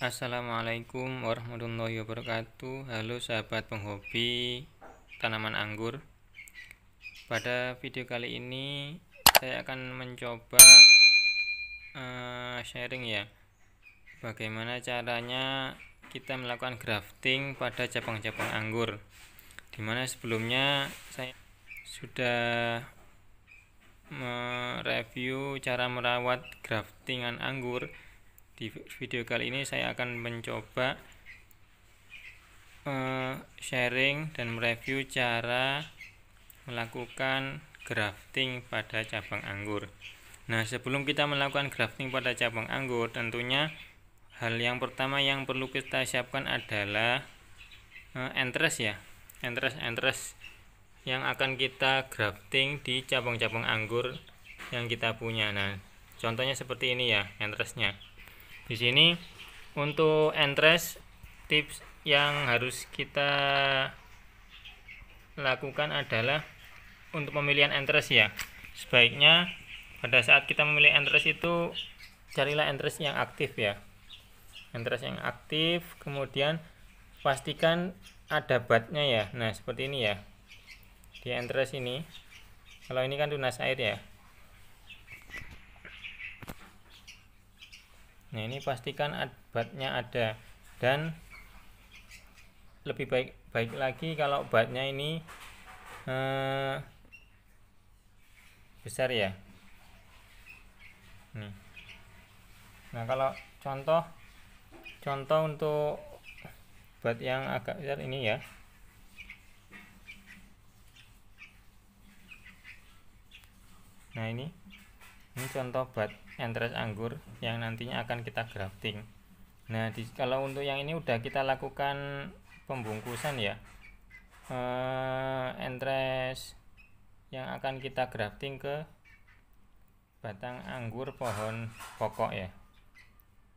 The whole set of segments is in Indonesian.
Assalamualaikum warahmatullahi wabarakatuh Halo sahabat penghobi tanaman anggur Pada video kali ini saya akan mencoba uh, sharing ya Bagaimana caranya kita melakukan grafting pada cabang-cabang anggur Dimana sebelumnya saya sudah mereview cara merawat graftingan anggur di video kali ini saya akan mencoba uh, sharing dan mereview cara melakukan grafting pada cabang anggur nah sebelum kita melakukan grafting pada cabang anggur tentunya hal yang pertama yang perlu kita siapkan adalah uh, eh, entres ya entres entres yang akan kita grafting di cabang-cabang anggur yang kita punya nah contohnya seperti ini ya entresnya di sini untuk entres tips yang harus kita lakukan adalah untuk pemilihan entres ya sebaiknya pada saat kita memilih entres itu carilah entres yang aktif ya entres yang aktif kemudian pastikan ada batnya ya nah seperti ini ya di entres ini kalau ini kan tunas air ya Nah ini pastikan batnya ada dan lebih baik baik lagi kalau batnya ini eh, besar ya. Nih. Nah kalau contoh contoh untuk bat yang agak besar ini ya. Nah ini ini contoh bat entres anggur yang nantinya akan kita grafting nah di, kalau untuk yang ini udah kita lakukan pembungkusan ya eh, entres yang akan kita grafting ke batang anggur pohon pokok ya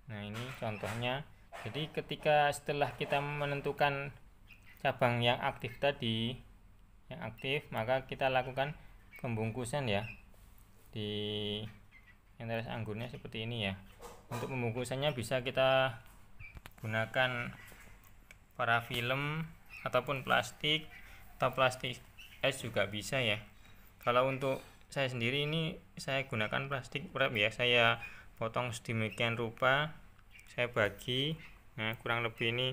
nah ini contohnya jadi ketika setelah kita menentukan cabang yang aktif tadi yang aktif maka kita lakukan pembungkusan ya di interest anggurnya seperti ini ya untuk membungkusannya bisa kita gunakan para film ataupun plastik atau plastik es juga bisa ya kalau untuk saya sendiri ini saya gunakan plastik wrap ya saya potong sedemikian rupa saya bagi nah kurang lebih ini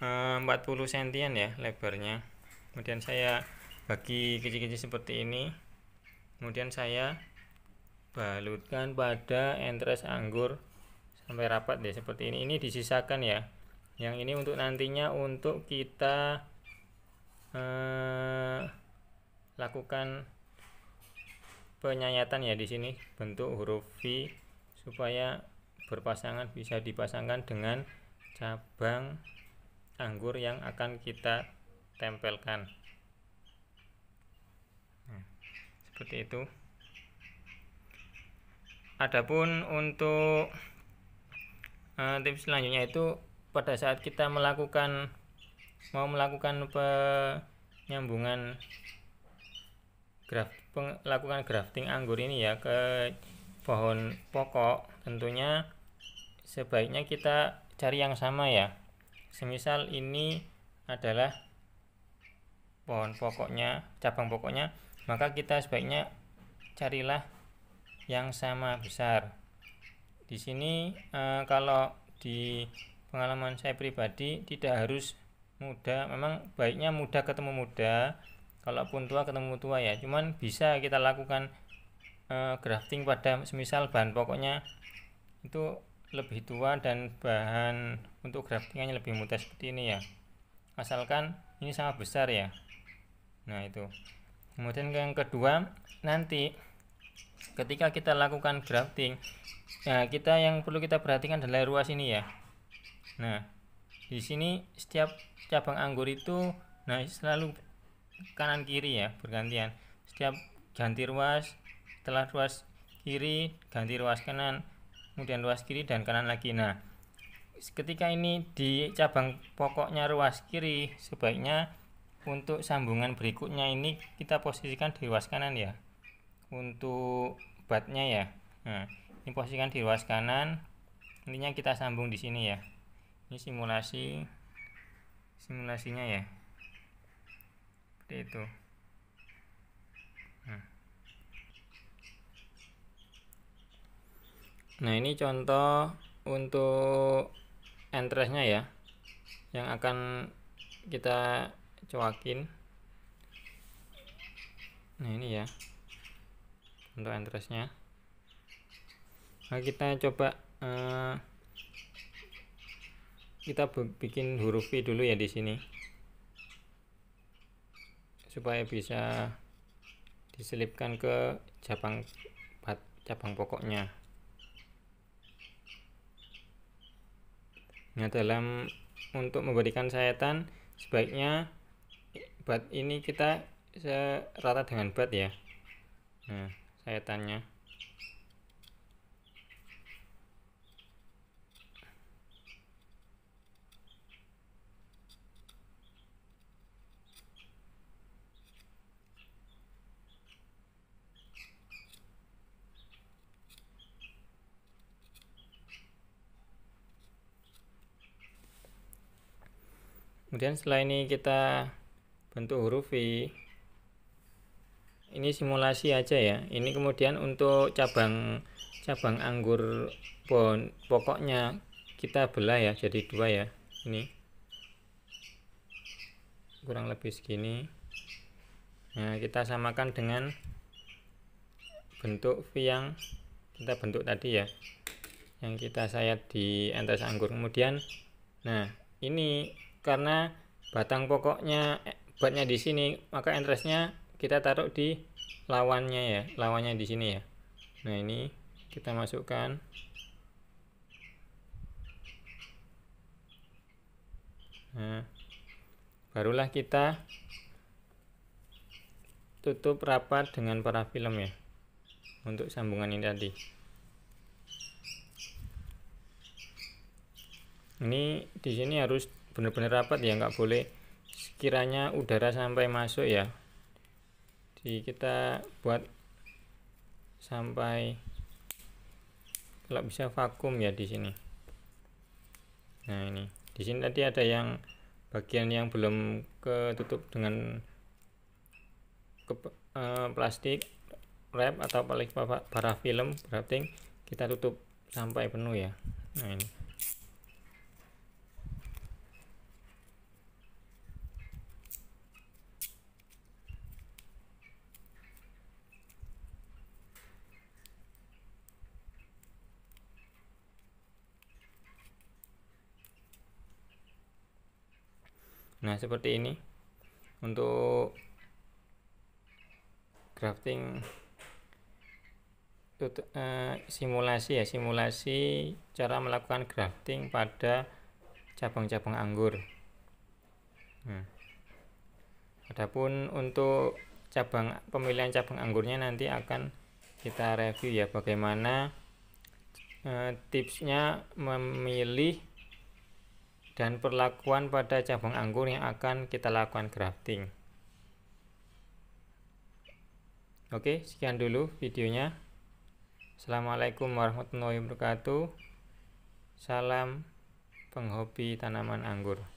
40 eh, cm ya lebarnya kemudian saya bagi kecil-kecil seperti ini kemudian saya balutkan pada entres anggur sampai rapat deh seperti ini ini disisakan ya yang ini untuk nantinya untuk kita eh, lakukan penyayatan ya di sini bentuk huruf V supaya berpasangan bisa dipasangkan dengan cabang anggur yang akan kita tempelkan nah, seperti itu Adapun untuk uh, tips selanjutnya itu pada saat kita melakukan mau melakukan penyambungan graf peng, grafting anggur ini ya ke pohon pokok tentunya sebaiknya kita cari yang sama ya semisal ini adalah pohon pokoknya cabang pokoknya maka kita sebaiknya carilah yang sama besar. Di sini e, kalau di pengalaman saya pribadi tidak harus muda, memang baiknya muda ketemu muda, kalaupun tua ketemu tua ya. Cuman bisa kita lakukan e, grafting pada semisal bahan pokoknya itu lebih tua dan bahan untuk graftingnya lebih mudah seperti ini ya. Asalkan ini sama besar ya. Nah, itu. Kemudian yang kedua, nanti ketika kita lakukan grafting nah kita yang perlu kita perhatikan adalah ruas ini ya nah di sini setiap cabang anggur itu nah selalu kanan kiri ya bergantian setiap ganti ruas telah ruas kiri ganti ruas kanan kemudian ruas kiri dan kanan lagi nah ketika ini di cabang pokoknya ruas kiri sebaiknya untuk sambungan berikutnya ini kita posisikan di ruas kanan ya untuk batnya ya nah, ini posisikan di ruas kanan intinya kita sambung di sini ya ini simulasi simulasinya ya seperti itu nah, nah ini contoh untuk entresnya ya yang akan kita cuakin nah ini ya untuk entresnya, Nah, kita coba eh, kita bikin huruf V dulu ya di sini. Supaya bisa diselipkan ke cabang cabang pokoknya. Nah, dalam untuk memberikan sayatan sebaiknya bat ini kita rata dengan bat ya. Nah, kaitannya kemudian setelah ini kita bentuk huruf V ini simulasi aja ya ini kemudian untuk cabang cabang anggur pohon pokoknya kita belah ya jadi dua ya ini kurang lebih segini nah kita samakan dengan bentuk V yang kita bentuk tadi ya yang kita sayat di atas anggur kemudian nah ini karena batang pokoknya eh, batnya di sini maka entresnya kita taruh di lawannya ya lawannya di sini ya nah ini kita masukkan nah barulah kita tutup rapat dengan para film ya untuk sambungan ini tadi ini di sini harus benar-benar rapat ya nggak boleh sekiranya udara sampai masuk ya jadi kita buat sampai kalau bisa vakum ya di sini nah ini di sini tadi ada yang bagian yang belum ketutup dengan ke, eh, plastik wrap atau paling bara film berarti kita tutup sampai penuh ya nah ini nah seperti ini untuk crafting uh, eh, simulasi ya simulasi cara melakukan grafting pada cabang-cabang anggur nah. Adapun untuk cabang pemilihan cabang anggurnya nanti akan kita review ya bagaimana e, tipsnya memilih dan perlakuan pada cabang anggur yang akan kita lakukan grafting. Oke, sekian dulu videonya. Assalamualaikum warahmatullahi wabarakatuh. Salam penghobi tanaman anggur.